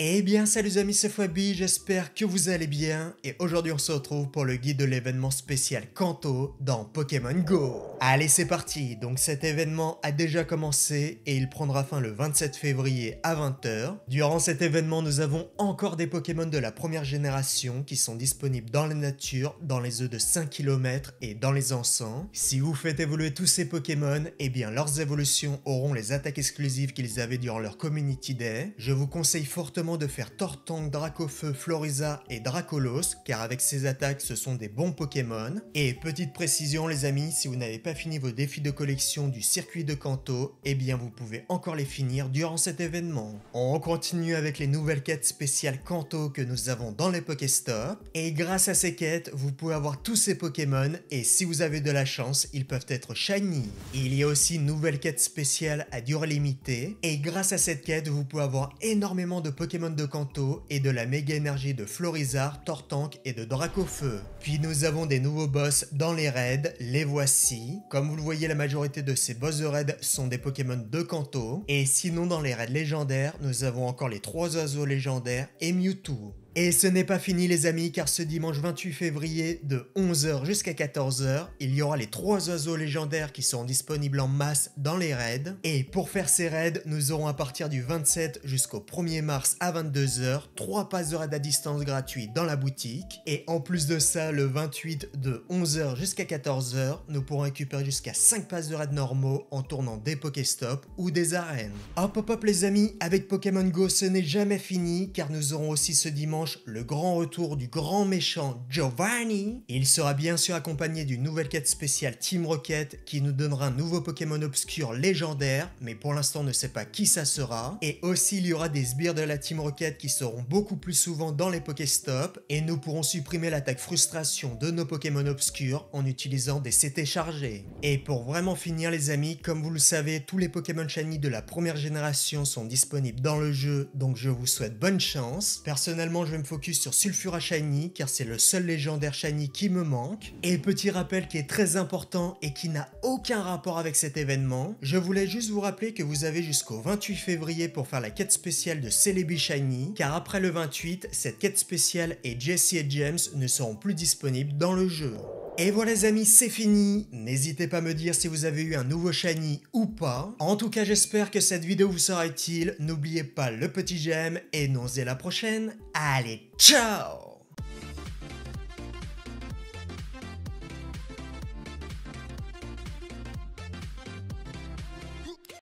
Eh bien salut les amis, c'est Fabi, j'espère que vous allez bien et aujourd'hui on se retrouve pour le guide de l'événement spécial Kanto dans Pokémon Go. Allez c'est parti, donc cet événement a déjà commencé et il prendra fin le 27 février à 20h. Durant cet événement nous avons encore des Pokémon de la première génération qui sont disponibles dans la nature, dans les œufs de 5 km et dans les encens. Si vous faites évoluer tous ces Pokémon, eh bien leurs évolutions auront les attaques exclusives qu'ils avaient durant leur Community Day. Je vous conseille fortement de faire Tortank, Dracofeu, Floriza et Dracolos, car avec ces attaques ce sont des bons Pokémon. Et petite précision les amis, si vous n'avez pas fini vos défis de collection du circuit de Kanto, eh bien vous pouvez encore les finir durant cet événement. On continue avec les nouvelles quêtes spéciales Kanto que nous avons dans les Pokéstop, et grâce à ces quêtes, vous pouvez avoir tous ces Pokémon, et si vous avez de la chance, ils peuvent être shiny. Il y a aussi une nouvelle quête spéciale à durée limitée, et grâce à cette quête, vous pouvez avoir énormément de Pokémon de Kanto et de la méga énergie de Florizard, Tortank et de Dracofeu. Puis nous avons des nouveaux boss dans les raids, les voici. Comme vous le voyez, la majorité de ces boss de raid sont des Pokémon de Kanto. Et sinon, dans les raids légendaires, nous avons encore les trois oiseaux légendaires et Mewtwo. Et ce n'est pas fini les amis, car ce dimanche 28 février de 11h jusqu'à 14h, il y aura les trois oiseaux légendaires qui seront disponibles en masse dans les raids. Et pour faire ces raids, nous aurons à partir du 27 jusqu'au 1er mars à 22h, trois passes de raid à distance gratuits dans la boutique. Et en plus de ça, le 28 de 11h jusqu'à 14h, nous pourrons récupérer jusqu'à 5 passes de raid normaux en tournant des Pokéstop ou des arènes. Hop hop hop les amis, avec Pokémon Go ce n'est jamais fini, car nous aurons aussi ce dimanche le grand retour du grand méchant Giovanni. Il sera bien sûr accompagné d'une nouvelle quête spéciale Team Rocket qui nous donnera un nouveau Pokémon obscur légendaire, mais pour l'instant on ne sait pas qui ça sera. Et aussi il y aura des sbires de la Team Rocket qui seront beaucoup plus souvent dans les Pokéstop et nous pourrons supprimer l'attaque frustration de nos Pokémon obscurs en utilisant des CT chargés. Et pour vraiment finir les amis, comme vous le savez, tous les Pokémon Shiny de la première génération sont disponibles dans le jeu, donc je vous souhaite bonne chance. Personnellement, je vais me focus sur Sulfura Shiny car c'est le seul légendaire Shiny qui me manque. Et petit rappel qui est très important et qui n'a aucun rapport avec cet événement, je voulais juste vous rappeler que vous avez jusqu'au 28 février pour faire la quête spéciale de Celebi Shiny car après le 28, cette quête spéciale et Jesse et James ne seront plus disponibles dans le jeu. Et voilà les amis, c'est fini. N'hésitez pas à me dire si vous avez eu un nouveau shiny ou pas. En tout cas, j'espère que cette vidéo vous sera utile. N'oubliez pas le petit j'aime et nous c'est la prochaine. Allez, ciao